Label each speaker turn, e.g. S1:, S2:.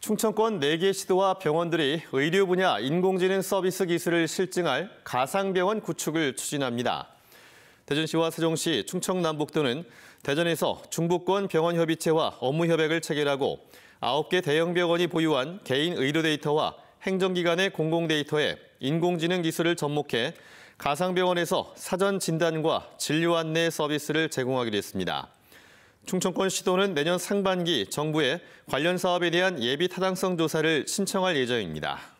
S1: 충청권 4개 시도와 병원들이 의료 분야 인공지능 서비스 기술을 실증할 가상병원 구축을 추진합니다. 대전시와 세종시, 충청남북 도는 대전에서 중부권 병원협의체와 업무협약을 체결하고 9개 대형병원이 보유한 개인 의료 데이터와 행정기관의 공공 데이터에 인공지능 기술을 접목해 가상병원에서 사전 진단과 진료 안내 서비스를 제공하기로 했습니다. 충청권 시도는 내년 상반기 정부에 관련 사업에 대한 예비 타당성 조사를 신청할 예정입니다.